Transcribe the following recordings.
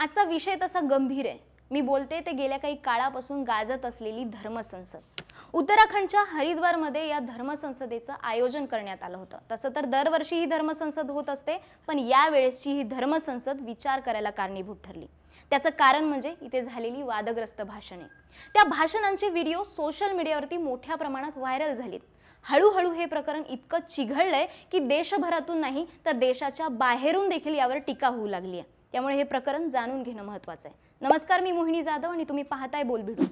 आजचा विषय तसा गंभीर आहे मी बोलते ते गेल्या काही काळापासून गाजत असलेली धर्मसंसद उत्तराखंडच्या हरिद्वारमध्ये या धर्मसंसदेचं आयोजन करण्यात आलं होतं तसं तर दरवर्षी ही धर्मसंसद होत असते पण यावेळेसची ही धर्मसंसद विचार करायला कारणीभूत ठरली त्याचं कारण म्हणजे इथे झालेली वादग्रस्त भाषणे त्या भाषणांचे व्हिडिओ सोशल मीडियावरती मोठ्या प्रमाणात व्हायरल झालीत हळूहळू हे प्रकरण इतकं चिघळलंय की देशभरातून नाही तर देशाच्या बाहेरून देखील यावर टीका होऊ लागली आहे त्यामुळे हे प्रकरण जाणून घेणं महत्वाचं आहे नमस्कार मी मोहिनी जाधव आणि तुम्ही पाहताय बोलभिडू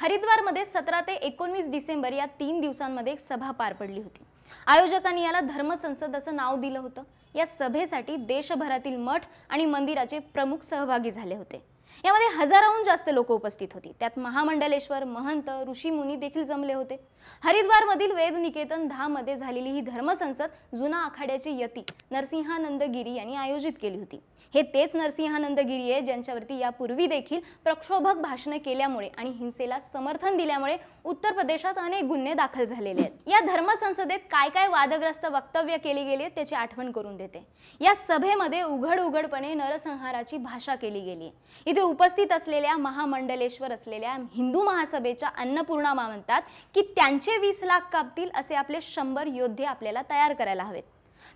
हरिद्वारमध्ये सतरा ते एकोणवीस डिसेंबर या तीन दिवसांमध्ये एक सभा पार पडली होती आयोजकांनी याला धर्मसंसद असं नाव दिलं होतं या सभेसाठी देशभरातील मठ आणि मंदिराचे प्रमुख सहभागी झाले होते यामध्ये हजाराहून जास्त लोक उपस्थित होती त्यात महामंडलेश्वर महंत ऋषी मुनी देखील जमले होते हरिद्वार मधील वेद निकेतन मध्ये झालेली ही धर्मसंसद जुना आखाड्याचे यती नरसिंहानंद गिरी यांनी आयोजित केली होती हे तेच नरसिंहानंदगिरी आहे ज्यांच्यावरती यापूर्वी देखील प्रक्षोभक भाषणे केल्यामुळे आणि हिंसेला समर्थन दिल्यामुळे उत्तर प्रदेशात अनेक गुन्हे दाखल झालेले आहेत या धर्मसंसदेत काय काय वादग्रस्त वक्तव्य केली गेली त्याची आठवण करून देते या सभेमध्ये उघड उघडपणे नरसंहाराची भाषा केली गेली इथे उपस्थित असलेल्या महामंडलेश्वर असलेल्या हिंदू महासभेच्या अन्नपूर्णा म्हणतात की त्यांचे वीस लाख कापतील असे आपले शंभर योद्धे आपल्याला तयार करायला हवेत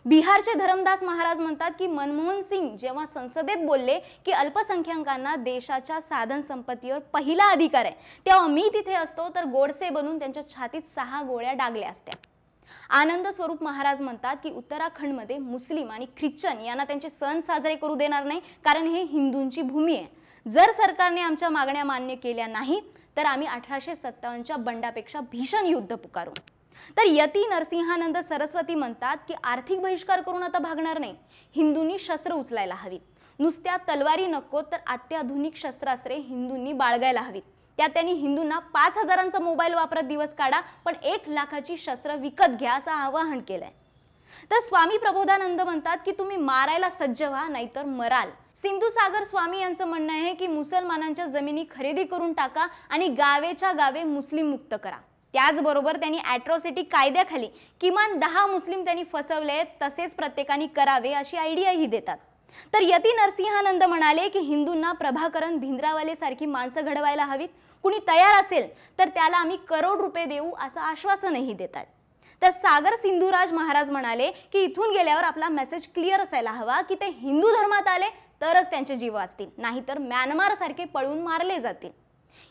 बिहारचे धरमदास महाराज म्हणतात की मनमोहन सिंग जेव्हा संसदेत बोलले की अल्पसंख्याकांना देशाच्या साधन संपत्तीवर पहिला अधिकार आहे तेव्हा मी तिथे असतो तर गोडसे बनून त्यांच्या छातीत सहा गोळ्या डागल्या असत्या आनंद स्वरूप महाराज म्हणतात की उत्तराखंडमध्ये मुस्लिम आणि ख्रिश्चन यांना त्यांचे सण साजरे करू देणार नाही कारण हे हिंदूंची भूमी आहे जर सरकारने आमच्या मागण्या मान्य केल्या नाहीत तर आम्ही अठराशे सत्तावन्नच्या बंडापेक्षा भीषण युद्ध पुकारू तर यती नरसिंहानंद सरस्वती म्हणतात की आर्थिक बहिष्कार करून आता भागणार नाही हिंदूंनी शस्त्र उचलायला हवीत नुसत्या तलवारी नको तर अत्याधुनिक शस्त्रास्त्रे हिंदूंनी बाळगायला हवीत त्या त्यांनी हिंदूंना पाच हजारांचा मोबाईल वापरत दिवस काढा पण एक लाखाची शस्त्र विकत घ्या असं आवाहन केलंय तर स्वामी प्रबोधानंद म्हणतात की तुम्ही मारायला सज्ज व्हा नाहीतर मराल सिंधू सागर स्वामी यांचं म्हणणं आहे की मुसलमानांच्या जमिनी खरेदी करून टाका आणि गावेच्या गावे मुस्लिम मुक्त करा त्याचबरोबर त्यांनी अॅट्रॉसिटी कायद्याखाली किमान दहा मुस्लिम त्यांनी फसवले तसेच प्रत्येकाने करावे अशी आयडियाही देतात तर यती नरसिंहानंद म्हणाले की हिंदूंना प्रभाकरण भिंद्रावाले सारखी माणसं घडवायला हवीत कुणी तयार असेल तर त्याला आम्ही करोड रुपये देऊ असं आश्वासनही देतात तर सागर सिंधुराज महाराज म्हणाले की इथून गेल्यावर आपला मेसेज क्लिअर असायला हवा की ते हिंदू धर्मात आले तरच त्यांचे जीव वाचतील नाहीतर म्यानमार सारखे पळून मारले जातील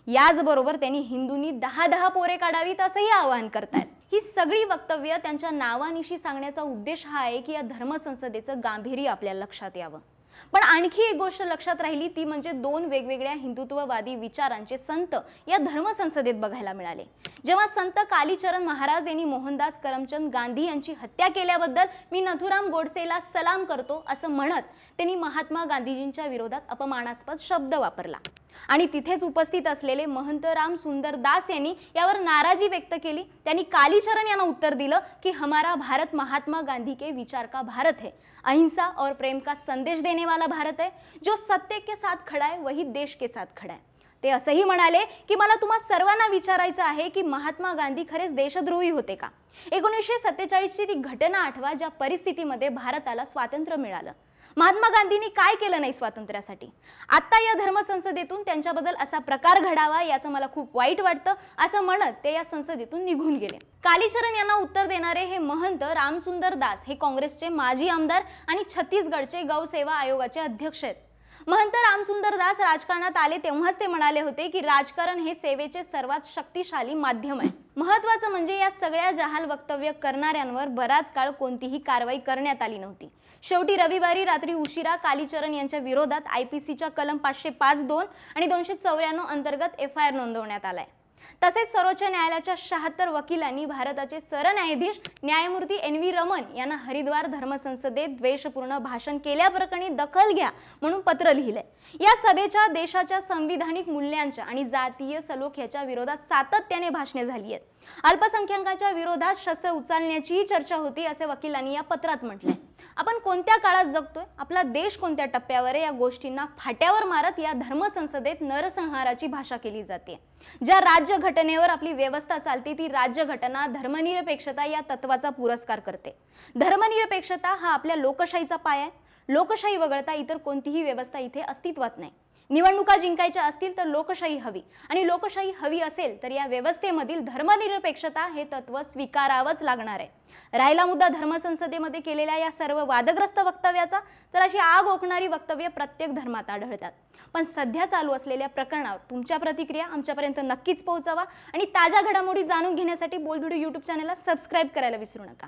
याचबरोबर त्यांनी हिंदूंनी दहा दहा पोरे काढावीत असंही आवाहन करतात ही सगळी वक्तव्य त्यांच्या नावानिशी सांगण्याचा उद्देश हा आहे की या धर्मसंसदेचं गांभीर्य आपल्या लक्षात यावं पण आणखी एक गोष्ट लक्षात राहिली ती म्हणजे दोन वेगवेगळ्या हिंदुत्ववादी विचारांचे संत या धर्मसंसदेत बघायला मिळाले जेव्हा संत कालीचरण महाराज यांनी मोहनदास करमचंद गांधी यांची हत्या केल्याबद्दल मी नथुराम गोडसेला सलाम करतो असं म्हणत त्यांनी महात्मा गांधीजींच्या विरोधात अपमानास्पद शब्द वापरला आणि तिथेच उपस्थित असलेले महंत राम सुंदर दास यांनी यावर नाराजी व्यक्त केली त्यांनी कालीचरण यांना उत्तर दिलं की हमारा भारत महात्मा गांधी के विचार का भारत है अहिंसा और प्रेम का संदेश देने वाला भारत है जो सत्य के साथ खड़ा है वही देश के साथ खड़ा है ते असंही म्हणाले की मला तुम्हा सर्वांना विचारायचं आहे की महात्मा गांधी खरेच देशद्रोही होते का एकोणीसशे सत्तेचाळीसची ती घटना आठवा ज्या परिस्थितीमध्ये भारताला स्वातंत्र्य मिळालं महात्मा गांधींनी काय केलं नाही स्वातंत्र्यासाठी आता या धर्मसंसदेतून त्यांच्याबद्दल असा प्रकार घडावा याचं मला खूप वाईट वाटतं असं म्हणत ते या संसदेतून निघून गेले कालीचरण यांना उत्तर देणारे हे महंत रामसुंदर दास हे काँग्रेसचे माजी आमदार आणि छत्तीसगडचे गौसेवा आयोगाचे अध्यक्ष आहेत महंत रामसुंदर दास राजकारणात आले तेव्हाच ते म्हणाले होते की राजकारण हे सेवेचे सर्वात शक्तिशाली माध्यम आहे महत्वाचं म्हणजे या सगळ्या जहाल वक्तव्य करणाऱ्यांवर बराच काळ कोणतीही कारवाई करण्यात आली नव्हती शेवटी रविवारी रात्री उशिरा कालीचरण यांच्या विरोधात आयपीसीच्या कलम पाचशे पाच दोन आणि दोनशे चौऱ्याण्णव अंतर्गत एफ आय आर नोंदवण्यात आलाय तसेच सर्वोच्च न्यायालयाच्या शहात्तर वकिलांनी भारताचे सरन्यायाधीश न्यायमूर्ती एन व्ही रमन यांना हरिद्वार धर्मसंसदेत द्वेषपूर्ण भाषण केल्याप्रकरणी दखल घ्या म्हणून पत्र लिहिलंय या सभेच्या देशाच्या संविधानिक मूल्यांच्या आणि जातीय सलोख विरोधात सातत्याने भाषणे झाली आहेत अल्पसंख्याकांच्या विरोधात शस्त्र उचलण्याचीही चर्चा होती असे वकिलांनी या पत्रात म्हटलंय आपण कोणत्या काळात जगतोय आपला देश कोणत्या टप्प्यावर आहे या गोष्टींना फाट्यावर मारत या धर्मसंसदेत नरसंहाराची भाषा केली जाते ज्या राज्यघटनेवर आपली व्यवस्था चालते ती राज्यघटना धर्मनिरपेक्षता या तत्वाचा पुरस्कार करते धर्मनिरपेक्षता हा आपल्या लोकशाहीचा पाय आहे लोकशाही वगळता इतर कोणतीही व्यवस्था इथे अस्तित्वात नाही निवडणुका जिंकायच्या असतील तर लोकशाही हवी आणि लोकशाही हवी असेल तर या व्यवस्थेमधील धर्मनिरपेक्षता हे तत्व स्वीकारावंच लागणार आहे राहिला मुद्दा धर्मसंसदेमध्ये केलेल्या या सर्व वादग्रस्त वक्तव्याचा तर अशी आग ओकणारी वक्तव्य प्रत्येक धर्मात आढळतात पण सध्या चालू असलेल्या प्रकरणावर तुमच्या प्रतिक्रिया आमच्यापर्यंत नक्कीच पोहोचावा आणि ताज्या घडामोडी जाणून घेण्यासाठी बोलबिडू यूट्यूब चॅनलला सबस्क्राईब करायला विसरू नका